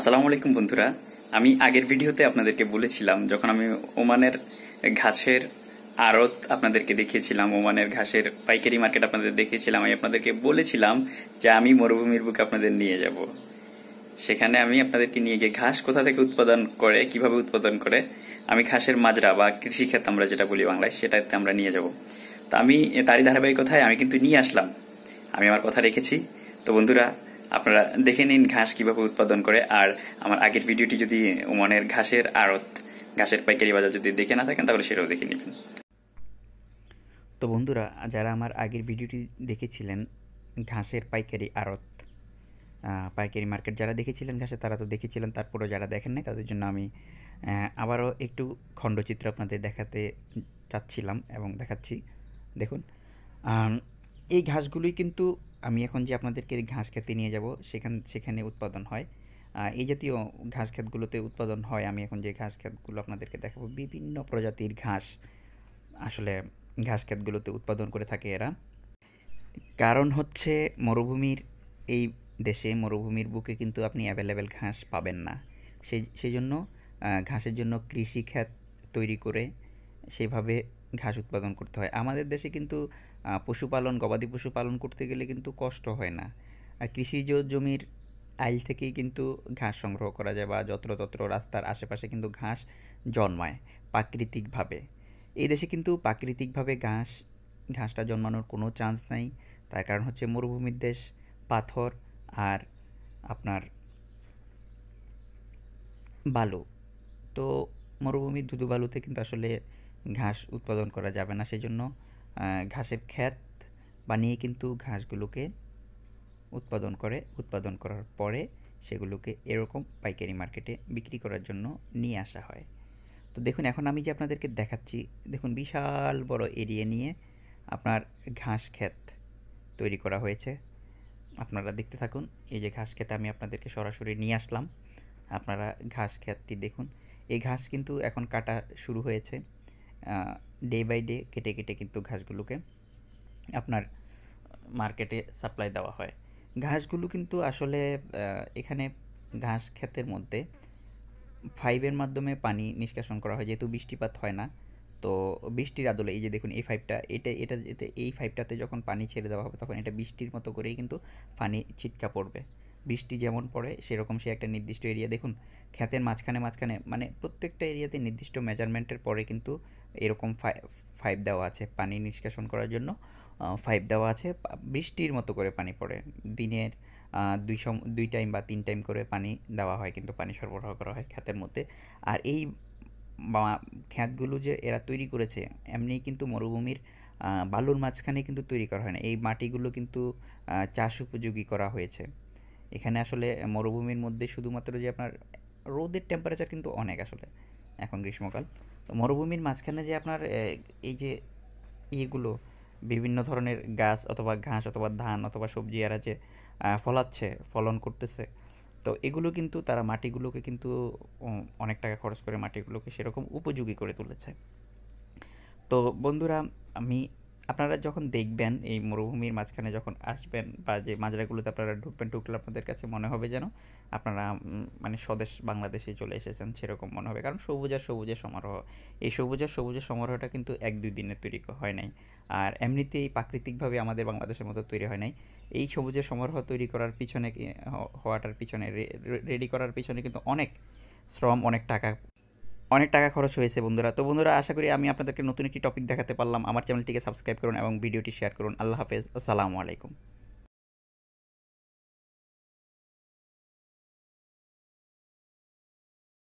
আসসালামু আলাইকুম বন্ধুরা আমি আগের ভিডিওতে আপনাদেরকে বলেছিলাম যখন আমি ওমানের ঘাসের আড়ত আপনাদেরকে দেখিয়েছিলাম ওমানের ঘাসের পাইকারি মার্কেট আপনাদের দেখিয়েছিলাম আমি আপনাদেরকে বলেছিলাম যে আমি মরুভূমির বুকে আপনাদের নিয়ে যাব সেখানে আমি আপনাদেরকে নিয়ে গিয়ে ঘাস কোথা থেকে উৎপাদন করে কিভাবে উৎপাদন করে আমি ঘাসের মাজরা বা কৃষিক্ষেত আমরা যেটা বলি বাংলায় সেটাতে আমরা নিয়ে যাব তো আমি তারই ধারাবাহিকতায় আমি কিন্তু নিয়ে আসলাম আমি আমার কথা রেখেছি তো বন্ধুরা আপনারা দেখে নিন ঘাস কিভাবে উৎপাদন করে আর আমার আগের ভিডিওটি যদি ওমানের ঘাসের আড়ত ঘাসের পাইকারি বাজার যদি দেখে না থাকেন তাহলে সেটাও দেখে নেবেন তো বন্ধুরা যারা আমার আগের ভিডিওটি দেখেছিলেন ঘাসের পাইকারি আড়ত পাইকারি মার্কেট যারা দেখেছিলেন ঘাসে তারা তো দেখেছিলেন তারপরেও যারা দেখেন নাই তাদের জন্য আমি আবারও একটু খণ্ডচিত্র আপনাদের দেখাতে চাচ্ছিলাম এবং দেখাচ্ছি দেখুন এই ঘাসগুলোই কিন্তু আমি এখন যে আপনাদেরকে ঘাস খেতে নিয়ে যাব সেখান সেখানে উৎপাদন হয় এই জাতীয় ঘাস খেতগুলোতে উৎপাদন হয় আমি এখন যে ঘাস খেতগুলো আপনাদেরকে দেখাবো বিভিন্ন প্রজাতির ঘাস আসলে ঘাস খেতগুলোতে উৎপাদন করে থাকে এরা কারণ হচ্ছে মরুভূমির এই দেশে মরুভূমির বুকে কিন্তু আপনি অ্যাভেলেবেল ঘাস পাবেন না সেই সেই জন্য ঘাসের জন্য কৃষি খ্যাত তৈরি করে সেভাবে ঘাস উৎপাদন করতে হয় আমাদের দেশে কিন্তু পশুপালন গবাদি পশু পালন করতে গেলে কিন্তু কষ্ট হয় না কৃষিজ জমির আইল থেকেই কিন্তু ঘাস সংগ্রহ করা যায় বা যত্রতত্র রাস্তার আশেপাশে কিন্তু ঘাস জন্মায় প্রাকৃতিকভাবে এই দেশে কিন্তু প্রাকৃতিকভাবে ঘাস ঘাসটা জন্মানোর কোনো চান্স নাই তার কারণ হচ্ছে মরুভূমির দেশ পাথর আর আপনার বালু তো মরুভূমির ধুধু বালুতে কিন্তু আসলে ঘাস উৎপাদন করা যাবে না সেই জন্য ঘাসের ক্ষেত বানিয়ে কিন্তু ঘাসগুলোকে উৎপাদন করে উৎপাদন করার পরে সেগুলোকে এরকম পাইকারি মার্কেটে বিক্রি করার জন্য নিয়ে আসা হয় তো দেখুন এখন আমি যে আপনাদেরকে দেখাচ্ছি দেখুন বিশাল বড় এরিয়া নিয়ে আপনার ঘাস ক্ষেত তৈরি করা হয়েছে আপনারা দেখতে থাকুন এই যে ঘাস ক্ষেত আমি আপনাদেরকে সরাসরি নিয়ে আসলাম আপনারা ঘাস ক্ষেতটি দেখুন এই ঘাস কিন্তু এখন কাটা শুরু হয়েছে ডে বাই ডে কেটে কেটে কিন্তু ঘাসগুলোকে আপনার মার্কেটে সাপ্লাই দেওয়া হয় ঘাসগুলো কিন্তু আসলে এখানে ঘাস ক্ষেতের মধ্যে ফাইভের মাধ্যমে পানি নিষ্কাশন করা হয় যেহেতু বৃষ্টিপাত হয় না তো বৃষ্টির আদলে এই যে দেখুন এই ফাইভটা এটা এটা যেতে এই ফাইভটাতে যখন পানি ছেড়ে দেওয়া হবে তখন এটা বৃষ্টির মতো করেই কিন্তু পানি ছিটকা পড়বে বৃষ্টি যেমন পড়ে সেরকম সে একটা নির্দিষ্ট এরিয়া দেখুন খ্যাতের মাঝখানে মাঝখানে মানে প্রত্যেকটা এরিয়াতে নির্দিষ্ট মেজারমেন্টের পরে কিন্তু এরকম ফাইপ দেওয়া আছে পানি নিষ্কাশন করার জন্য ফাইপ দেওয়া আছে বৃষ্টির মতো করে পানি পড়ে দিনের দুই সম দুই টাইম বা তিন টাইম করে পানি দেওয়া হয় কিন্তু পানি সরবরাহ করা হয় খ্যাতের মধ্যে আর এই খ্যাতগুলো যে এরা তৈরি করেছে এমনি কিন্তু মরুভূমির বালুর মাঝখানে কিন্তু তৈরি করা হয় না এই মাটিগুলো কিন্তু চাষ উপযোগী করা হয়েছে এখানে আসলে মরুভূমির মধ্যে শুধুমাত্র যে আপনার রোদের টেম্পারেচার কিন্তু অনেক আসলে এখন গ্রীষ্মকাল মরুভূমির মাঝখানে যে আপনার এই যে ইগুলো বিভিন্ন ধরনের গাছ অথবা ঘাস অথবা ধান অথবা সবজি এরা যে ফলাচ্ছে ফলন করতেছে তো এগুলো কিন্তু তারা মাটিগুলোকে কিন্তু অনেক টাকা খরচ করে মাটিগুলোকে সেরকম উপযোগী করে তুলেছে তো বন্ধুরা আমি আপনারা যখন দেখবেন এই মরুভূমির মাঝখানে যখন আসবেন বা যে মাজরাগুলোতে আপনারা ঢুকবেন ঢুকলে আপনাদের কাছে মনে হবে যেন আপনারা মানে স্বদেশ বাংলাদেশে চলে এসেছেন সেরকম মনে হবে কারণ সবুজ আর সবুজের সমারোহ এই সবুজ আর সবুজের সমারোহটা কিন্তু এক দুই দিনে তৈরি হয় নাই আর এমনিতেই প্রাকৃতিকভাবে আমাদের বাংলাদেশের মতো তৈরি হয় নাই এই সবুজের সমারোহ তৈরি করার পিছনে হওয়াটার পিছনে রেডি করার পিছনে কিন্তু অনেক শ্রম অনেক টাকা অনেক টাকা খরচ হয়েছে বন্ধুরা তো বন্ধুরা আশা করি আমি আপনাদেরকে নতুন একটি টপিক দেখাতে পারলাম আমার চ্যানেলটিকে সাবস্ক্রাইব করুন এবং ভিডিওটি শেয়ার করুন আল্লাহ হাফেজ আসসালামু আলাইকুম